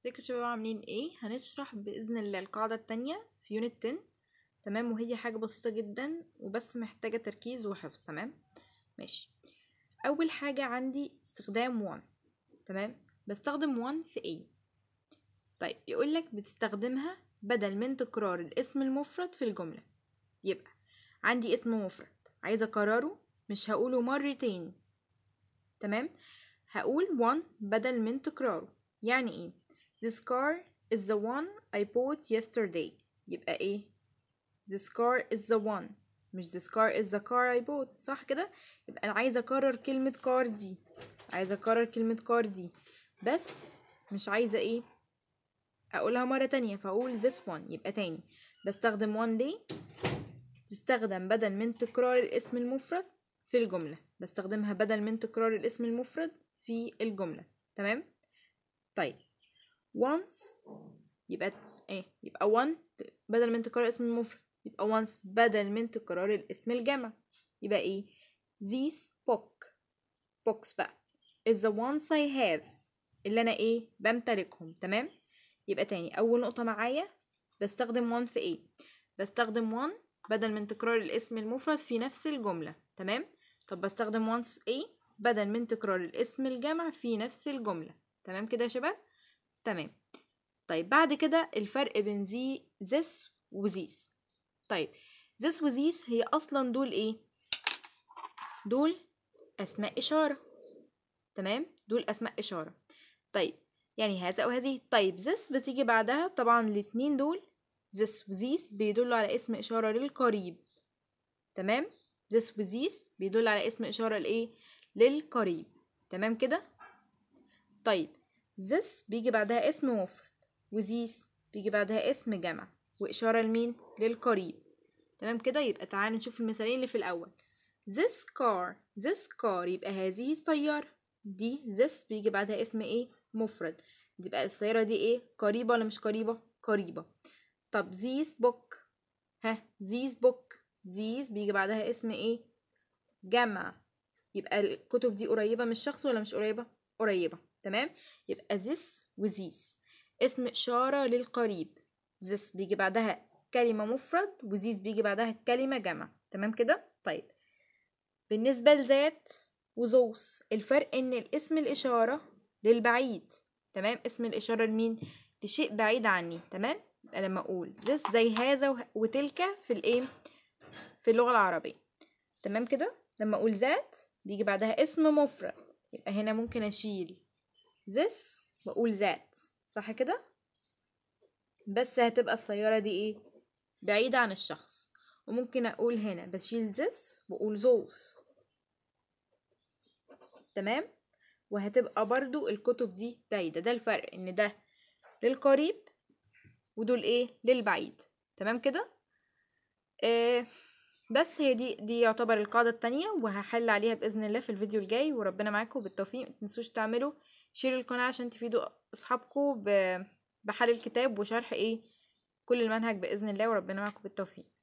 ازيكم شباب عاملين ايه هنشرح باذن الله القاعده الثانيه في يونت 10 تمام وهي حاجه بسيطه جدا وبس محتاجه تركيز وحفظ تمام ماشي اول حاجه عندي استخدام 1 تمام بستخدم 1 في ايه طيب يقول لك بتستخدمها بدل من تكرار الاسم المفرد في الجمله يبقى عندي اسم مفرد عايزه اكرره مش هقوله مرتين تمام هقول 1 بدل من تكراره يعني ايه This car is the one I bought yesterday يبقى ايه This car is the one مش this car is the car I bought صح كده يبقى انا عايزه اكرر كلمه car دي عايزه اكرر كلمه car دي بس مش عايزه ايه اقولها مره تانية فاقول this one يبقى تاني بستخدم one day تستخدم بدل من تكرار الاسم المفرد في الجمله بستخدمها بدل من تكرار الاسم المفرد في الجمله تمام طيب once يبقى ايه يبقى one بدل من تكرار الاسم المفرد يبقى once بدل من تكرار الاسم الجمع يبقى ايه these book books بقى is the ones I have اللي انا ايه بمتلكهم تمام يبقى تاني اول نقطة معايا بستخدم one في ايه بستخدم one بدل من تكرار الاسم المفرد في نفس الجملة تمام طب بستخدم once في ايه بدل من تكرار الاسم الجمع في نفس الجملة تمام كده يا شباب تمام طيب بعد كده الفرق بين زي زس وزيس طيب زس وزيس هي اصلا دول ايه دول اسماء اشاره تمام دول اسماء اشاره طيب يعني هذا او هذه طيب زس بتيجي بعدها طبعا الاتنين دول زس وزيس بيدلوا على اسم اشاره للقريب تمام زس وزيس بيدل على اسم اشاره لايه للقريب تمام كده طيب this بيجي بعدها اسم مفرد وذيس بيجي بعدها اسم جمع وإشارة لمين؟ للقريب تمام كده يبقى تعالى نشوف المثالين اللي في الأول this car this car يبقى هذه السيارة دي this بيجي بعدها اسم ايه؟ مفرد يبقى السيارة دي ايه؟ قريبة ولا مش قريبة؟ قريبة طب this book ها this book this بيجي بعدها اسم ايه؟ جمع يبقى الكتب دي قريبة من الشخص ولا مش قريبة؟ قريبة تمام يبقى this وذيس اسم إشارة للقريب this بيجي بعدها كلمة مفرد وذيس بيجي بعدها كلمة جمع تمام كده طيب بالنسبة لذات وزوس الفرق إن الاسم الإشارة للبعيد تمام اسم الإشارة لمين لشيء بعيد عني تمام يبقى لما أقول this زي هذا وتلك في الإيه في اللغة العربية تمام كده لما أقول ذات بيجي بعدها اسم مفرد يبقى هنا ممكن أشيل this وأقول that صح كده؟ بس هتبقى السيارة دي إيه؟ بعيدة عن الشخص وممكن أقول هنا بشيل this وأقول those تمام؟ وهتبقى برضو الكتب دي بعيدة ده الفرق إن ده للقريب ودول إيه؟ للبعيد تمام كده؟ آه بس هي دي دي يعتبر القاعدة التانية وهحل عليها بإذن الله في الفيديو الجاي وربنا معاكم بالتوفيق متنسوش تعملوا شير القناة عشان تفيدوا أصحابكم بحل الكتاب وشرح إيه كل المنهج بإذن الله وربنا معاكم بالتوفيق